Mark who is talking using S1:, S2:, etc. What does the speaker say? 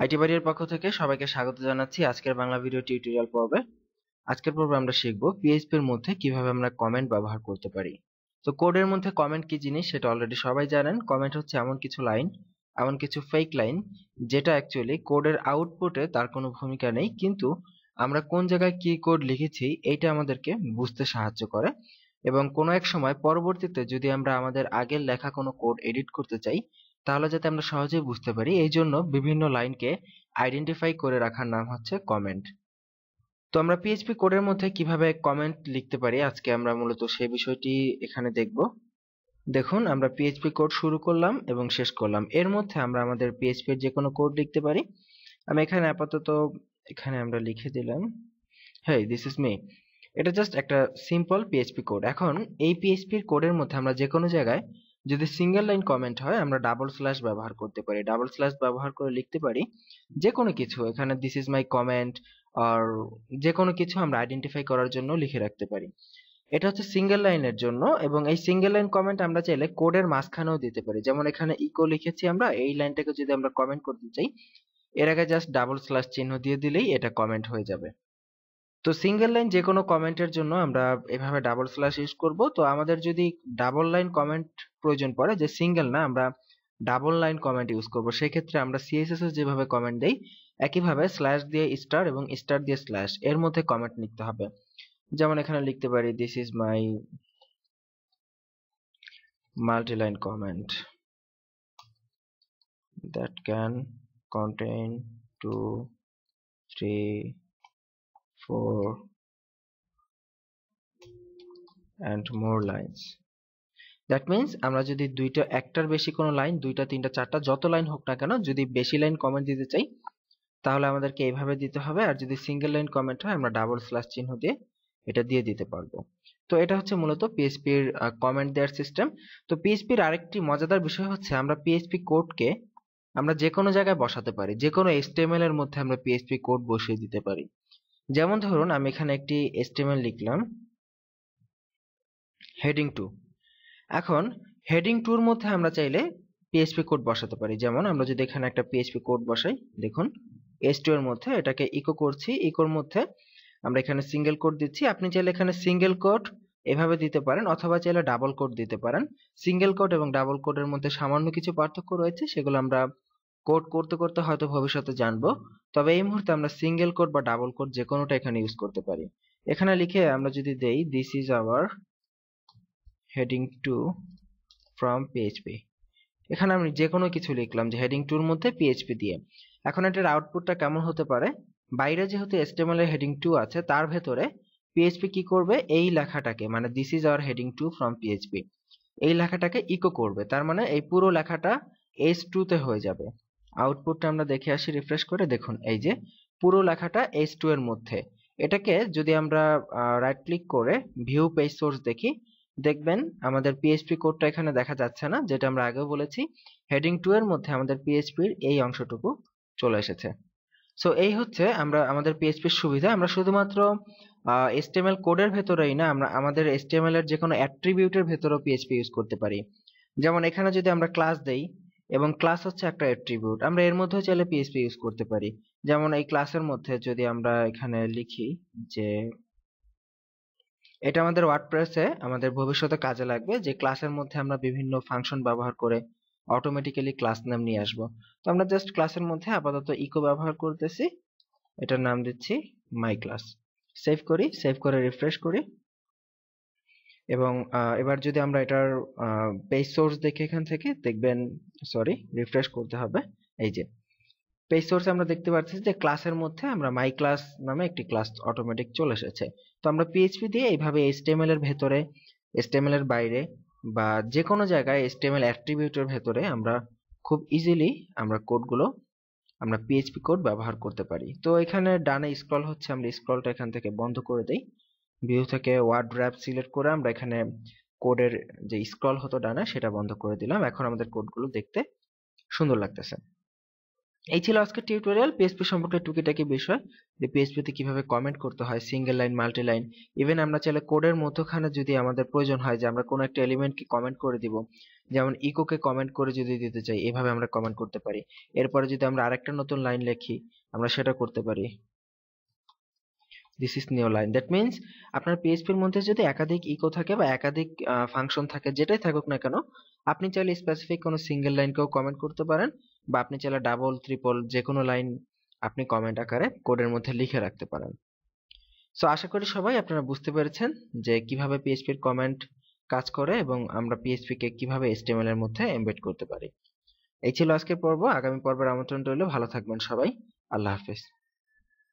S1: IT বাড়ির পক্ষ থেকে সবাইকে স্বাগত জানাচ্ছি আজকের বাংলা ভিডিও টিউটোরিয়াল পর্বে আজকের পর্বে আমরা শিখব পিএইচপি এর মধ্যে কিভাবে আমরা কমেন্ট ব্যবহার করতে পারি তো কোডের মধ্যে কমেন্ট কি জিনিস সেটা অলরেডি সবাই জানেন কমেন্ট হচ্ছে এমন কিছু লাইন এমন কিছু ফেক লাইন যেটা অ্যাকচুয়ালি কোডের আউটপুটে তার কোনো ভূমিকা নেই কিন্তু আমরা কোন জায়গায় কি কোড লিখেছি এটা আমাদেরকে বুঝতে সাহায্য করে এবং কোনো এক সময় পরবর্তীতে যদি আমরা আমাদের আগের লেখা কোনো কোড এডিট করতে চাই তাহলে যাতে আমরা সহজেই বুঝতে পারি এই জন্য বিভিন্ন লাইনকে আইডেন্টিফাই করে রাখার নাম হচ্ছে কমেন্ট তো আমরা পিএইচপি কোডের মধ্যে কিভাবে কমেন্ট লিখতে পারি আজকে আমরা মূলত সেই বিষয়টি এখানে দেখব দেখুন আমরা পিএইচপি কোড শুরু করলাম এবং শেষ করলাম এর মধ্যে আমরা আমাদের পিএইচপি এর যে কোনো কোড লিখতে পারি আমি এখানে আপাতত এখানে আমরা লিখে দিলাম হেই দিস ইজ মি এটা জাস্ট একটা সিম্পল পিএইচপি কোড এখন এই পিএইচপির কোডের মধ্যে আমরা যে কোনো জায়গায় যদি সিঙ্গেল লাইন কমেন্ট হয় আমরা ডাবল স্ল্যাশ ব্যবহার করতে পারি ডাবল স্ল্যাশ ব্যবহার করে লিখতে পারি যে কোনো কিছু এখানে দিস ইজ মাই কমেন্ট আর যে কোনো কিছু আমরা আইডেন্টিফাই করার জন্য লিখে রাখতে পারি এটা হচ্ছে সিঙ্গেল লাইনের জন্য এবং এই সিঙ্গেল লাইন কমেন্ট আমরা চাইলে কোডের মাঝখানেও দিতে পারি যেমন এখানে ইকো লিখেছি আমরা এই লাইনটাকে যদি আমরা কমেন্ট করতে চাই এর আগে জাস্ট ডাবল স্ল্যাশ চিহ্ন দিয়ে দিলেই এটা কমেন্ট হয়ে যাবে তো সিঙ্গেল লাইন যে কোনো কমেন্টের জন্য আমরা এভাবে ডাবল স্ল্যাশ ইউজ করব তো আমাদের যদি ডাবল লাইন কমেন্ট প্রয়োজন পড়ে যে সিঙ্গেল না আমরা ডাবল লাইন কমেন্ট ইউজ করব সেক্ষেত্রে আমরা সিএসএস এ যেভাবে কমেন্ট দেই একইভাবে স্ল্যাশ দিয়ে স্টার এবং স্টার দিয়ে স্ল্যাশ এর মধ্যে কমেন্ট লিখতে হবে যেমন এখানে লিখতে পারি this is my multi line comment that can content two three four and more lines that means আমরা যদি দুইটা একটার বেশি কোনো লাইন দুইটা তিনটা চারটা যত লাইন হোক না কেন যদি বেশি লাইন কমেন্ট দিতে চাই তাহলে আমাদেরকে এইভাবে দিতে হবে আর যদি সিঙ্গেল লাইন কমেন্ট হয় আমরা ডাবল স্ল্যাশ চিহ্ন দিয়ে এটা দিয়ে দিতে পারবো তো এটা হচ্ছে মূলত পিএইচপির কমেন্ট দেওয়ার সিস্টেম তো পিএইচপির আরেকটি মজাদার বিষয় হচ্ছে আমরা পিএসপি কোডকে আমরা যে কোনো জায়গায় বসাতে পারি যে কোনো এসটিএমএল এর মধ্যে আমরা পিএসপি কোড বসিয়ে দিতে পারি যেমন ধরুন আমি এখানে একটি এস্টিমেল লিখলাম হেডিং টু এখন হেডিং টুর মধ্যে আমরা চাইলে পিএসপি কোড বসাতে পারি যেমন আমরা যদি এখানে একটা পিএসপি কোড বসাই দেখুন এস টু এর মধ্যে এটাকে ইকো করছি ইকোর মধ্যে আমরা এখানে সিঙ্গেল কোড দিচ্ছি আপনি চাইলে এখানে সিঙ্গেল কোড এভাবে দিতে পারেন অথবা চাইলে ডাবল কোড দিতে পারেন সিঙ্গেল কোড এবং ডাবল কোডের মধ্যে সামান্য কিছু পার্থক্য রয়েছে সেগুলো আমরা কোড করতে করতে হয়তো ভবিষ্যতে জানবো তবে এই মুহূর্তে আমরা সিঙ্গেল কোড বা ডাবল কোড যে কোনোটা এখানে ইউজ করতে পারি এখানে লিখে আমরা যদি দেই this is our heading two from PHP এখানে আমি যে কোনো কিছু লিখলাম যে হেডিং টুর মধ্যে পিএইচপি দিয়ে এখন এটার আউটপুটটা কেমন হতে পারে বাইরে যেহেতু এস্টেমএল এর হেডিং টু আছে তার ভেতরে পিএইচপি কি করবে এই লেখাটাকে মানে this is our heading two from PHP এই লেখাটাকে ইকো করবে তার মানে এই পুরো লেখাটা টু টুতে হয়ে যাবে আউটপুটটা আমরা দেখে আসি রিফ্রেশ করে দেখুন এই যে পুরো লেখাটা এইচ টু এর মধ্যে এটাকে যদি আমরা রাইট ক্লিক করে ভিউ পেজ সোর্স দেখি দেখবেন আমাদের পিএইচপি কোডটা এখানে দেখা যাচ্ছে না যেটা আমরা আগেও বলেছি হেডিং টু এর মধ্যে আমাদের পিএইচপির এই অংশটুকু চলে এসেছে সো এই হচ্ছে আমরা আমাদের পিএইচপির সুবিধা আমরা শুধুমাত্র এসটিএমএল কোডের ভেতরেই না আমরা আমাদের এসটিএমএল এর যে কোনো অ্যাট্রিবিউটের ভেতরেও পিএইচপি ইউজ করতে পারি যেমন এখানে যদি আমরা ক্লাস দেই এবং ক্লাস হচ্ছে একটা অ্যাট্রিবিউট আমরা এর মধ্যেও চাইলে পিএসপি ইউজ করতে পারি যেমন এই ক্লাসের মধ্যে যদি আমরা এখানে লিখি যে এটা আমাদের ওয়ার্ডপ্রেসে আমাদের ভবিষ্যতে কাজে লাগবে যে ক্লাসের মধ্যে আমরা বিভিন্ন ফাংশন ব্যবহার করে অটোমেটিক্যালি ক্লাস নাম নিয়ে আসব তো আমরা জাস্ট ক্লাসের মধ্যে আপাতত ইকো ব্যবহার করতেছি এটার নাম দিচ্ছি মাই ক্লাস সেভ করি সেভ করে রিফ্রেশ করি এবং এবার যদি আমরা এটার পেজ সোর্স দেখি এখান থেকে দেখবেন সরি রিফ্রেশ করতে হবে এই যে পেজ সোর্সে আমরা দেখতে পাচ্ছি যে ক্লাসের মধ্যে আমরা মাই ক্লাস নামে একটি ক্লাস অটোমেটিক চলে এসেছে তো আমরা পিএইচপি দিয়ে এইভাবে এসটিএমএল এর ভেতরে এসটিএমএল এর বাইরে বা যে কোনো জায়গায় এসটিএমএল অ্যাট্রিবিউটের ভেতরে আমরা খুব ইজিলি আমরা কোডগুলো আমরা পিএইচপি কোড ব্যবহার করতে পারি তো এখানে ডানে স্ক্রল হচ্ছে আমরা স্ক্রলটা এখান থেকে বন্ধ করে দেই ভিউ থেকে ওয়ার্ড র্যাপ সিলেক্ট করে আমরা এখানে কোডের যে স্ক্রল হতো ডানা সেটা বন্ধ করে দিলাম এখন আমাদের কোডগুলো দেখতে সুন্দর লাগতেছে এই ছিল আজকে টিউটোরিয়াল পিএসপি সম্পর্কে টুকিটাকি বিষয় যে পিএসপিতে কিভাবে কমেন্ট করতে হয় single line multi line even আমরা চাইলে কোডের মধ্যখানে যদি আমাদের প্রয়োজন হয় যে আমরা কোনো একটা এলিমেন্টকে কমেন্ট করে দিব যেমন ইকোকে কমেন্ট করে যদি দিতে চাই এভাবে আমরা কমেন্ট করতে পারি এরপরে যদি আমরা আরেকটা নতুন লাইন লিখি আমরা সেটা করতে পারি this is new line that means আপনার পিএইচপির মধ্যে যদি একাধিক ইকো থাকে বা একাধিক ফাংশন থাকে যেটাই থাকুক না কেন আপনি চাইলে স্পেসিফিক কোনো সিঙ্গেল লাইনকেও কমেন্ট করতে পারেন বা আপনি চাইলে ডাবল ট্রিপল যে কোনো লাইন আপনি কমেন্ট আকারে কোডের মধ্যে লিখে রাখতে পারেন সো আশা করি সবাই আপনারা বুঝতে পেরেছেন যে কিভাবে পিএইচপির কমেন্ট কাজ করে এবং আমরা পিএইচপিকে কিভাবে এসটিএমএল এর মধ্যে এমবেড করতে পারি এই ছিল আজকের পর্ব আগামী পর্বের আমন্ত্রণ রইল ভালো থাকবেন সবাই আল্লাহ হাফেজ